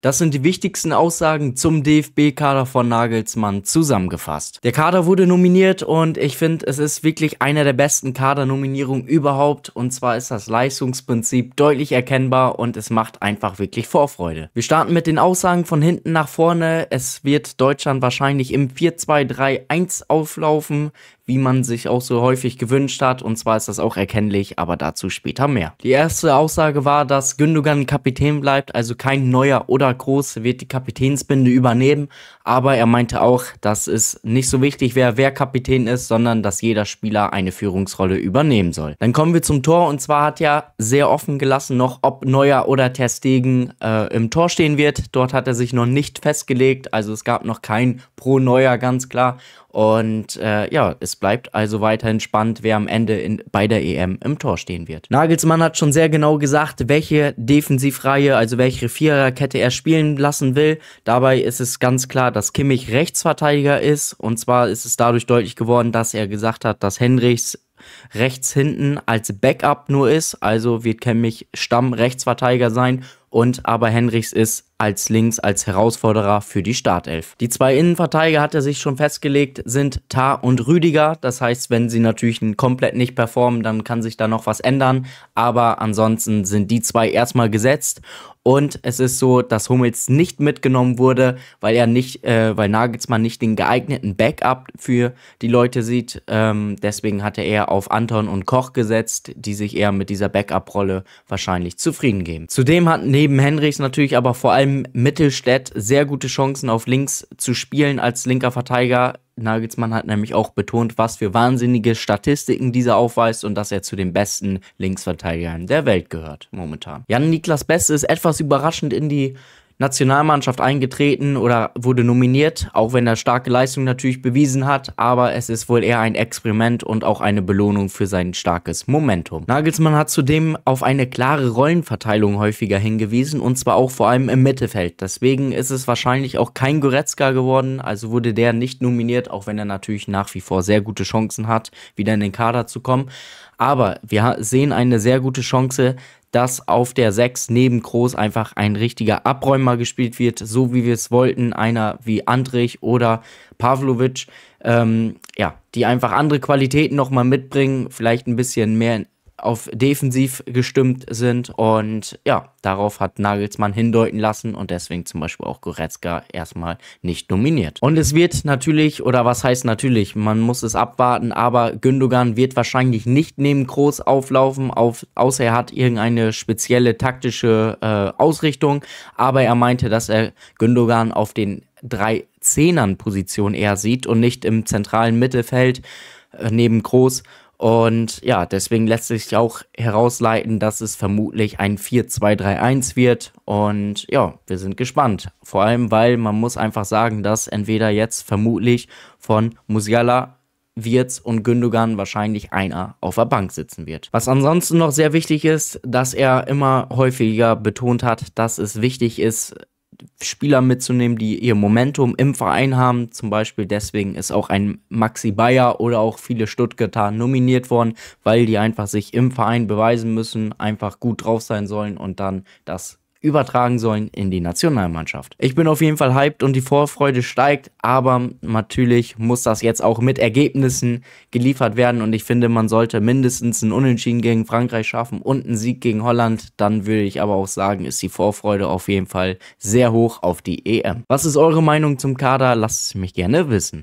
Das sind die wichtigsten Aussagen zum DFB-Kader von Nagelsmann zusammengefasst. Der Kader wurde nominiert und ich finde, es ist wirklich einer der besten Kadernominierungen überhaupt. Und zwar ist das Leistungsprinzip deutlich erkennbar und es macht einfach wirklich Vorfreude. Wir starten mit den Aussagen von hinten nach vorne. Es wird Deutschland wahrscheinlich im 4-2-3-1 auflaufen wie man sich auch so häufig gewünscht hat. Und zwar ist das auch erkennlich, aber dazu später mehr. Die erste Aussage war, dass Gündogan Kapitän bleibt, also kein neuer oder groß wird die Kapitänsbinde übernehmen. Aber er meinte auch, dass es nicht so wichtig wäre, wer Kapitän ist, sondern dass jeder Spieler eine Führungsrolle übernehmen soll. Dann kommen wir zum Tor. Und zwar hat er sehr offen gelassen noch, ob Neuer oder Ter Stegen äh, im Tor stehen wird. Dort hat er sich noch nicht festgelegt. Also es gab noch kein Pro Neuer, ganz klar. Und äh, ja, es bleibt also weiterhin spannend, wer am Ende in, bei der EM im Tor stehen wird. Nagelsmann hat schon sehr genau gesagt, welche Defensivreihe, also welche Viererkette er spielen lassen will. Dabei ist es ganz klar, dass Kimmich Rechtsverteidiger ist. Und zwar ist es dadurch deutlich geworden, dass er gesagt hat, dass Henrichs rechts hinten als Backup nur ist. Also wird Kimmich Stamm Rechtsverteidiger sein und aber Henrichs ist als links als Herausforderer für die Startelf. Die zwei Innenverteidiger hat er sich schon festgelegt, sind Tar und Rüdiger. Das heißt, wenn sie natürlich komplett nicht performen, dann kann sich da noch was ändern. Aber ansonsten sind die zwei erstmal gesetzt. Und es ist so, dass Hummels nicht mitgenommen wurde, weil er nicht, äh, weil Nagelsmann nicht den geeigneten Backup für die Leute sieht. Ähm, deswegen hatte er auf Anton und Koch gesetzt, die sich eher mit dieser Backup-Rolle wahrscheinlich zufrieden geben. Zudem hat neben Henrichs natürlich aber vor allem allem Mittelstädt sehr gute Chancen auf links zu spielen als linker Verteidiger. Nagelsmann hat nämlich auch betont, was für wahnsinnige Statistiken dieser aufweist und dass er zu den besten Linksverteidigern der Welt gehört momentan. Jan-Niklas Beste ist etwas überraschend in die Nationalmannschaft eingetreten oder wurde nominiert, auch wenn er starke Leistung natürlich bewiesen hat, aber es ist wohl eher ein Experiment und auch eine Belohnung für sein starkes Momentum. Nagelsmann hat zudem auf eine klare Rollenverteilung häufiger hingewiesen und zwar auch vor allem im Mittelfeld. Deswegen ist es wahrscheinlich auch kein Goretzka geworden, also wurde der nicht nominiert, auch wenn er natürlich nach wie vor sehr gute Chancen hat, wieder in den Kader zu kommen. Aber wir sehen eine sehr gute Chance, dass auf der 6 neben Groß einfach ein richtiger Abräumer gespielt wird, so wie wir es wollten. Einer wie Andrich oder Pavlovic, ähm, ja, die einfach andere Qualitäten nochmal mitbringen, vielleicht ein bisschen mehr auf defensiv gestimmt sind. Und ja, darauf hat Nagelsmann hindeuten lassen und deswegen zum Beispiel auch Goretzka erstmal nicht nominiert. Und es wird natürlich, oder was heißt natürlich, man muss es abwarten, aber Gündogan wird wahrscheinlich nicht neben Groß auflaufen, auf, außer er hat irgendeine spezielle taktische äh, Ausrichtung. Aber er meinte, dass er Gündogan auf den drei Zehnern Position eher sieht und nicht im zentralen Mittelfeld äh, neben Groß. Und ja, deswegen lässt sich auch herausleiten, dass es vermutlich ein 4-2-3-1 wird. Und ja, wir sind gespannt. Vor allem, weil man muss einfach sagen, dass entweder jetzt vermutlich von Musiala Wirtz und Gündogan wahrscheinlich einer auf der Bank sitzen wird. Was ansonsten noch sehr wichtig ist, dass er immer häufiger betont hat, dass es wichtig ist, Spieler mitzunehmen, die ihr Momentum im Verein haben. Zum Beispiel deswegen ist auch ein Maxi Bayer oder auch viele Stuttgarter nominiert worden, weil die einfach sich im Verein beweisen müssen, einfach gut drauf sein sollen und dann das übertragen sollen in die Nationalmannschaft. Ich bin auf jeden Fall hyped und die Vorfreude steigt, aber natürlich muss das jetzt auch mit Ergebnissen geliefert werden und ich finde, man sollte mindestens ein Unentschieden gegen Frankreich schaffen und einen Sieg gegen Holland. Dann würde ich aber auch sagen, ist die Vorfreude auf jeden Fall sehr hoch auf die EM. Was ist eure Meinung zum Kader? Lasst es mich gerne wissen.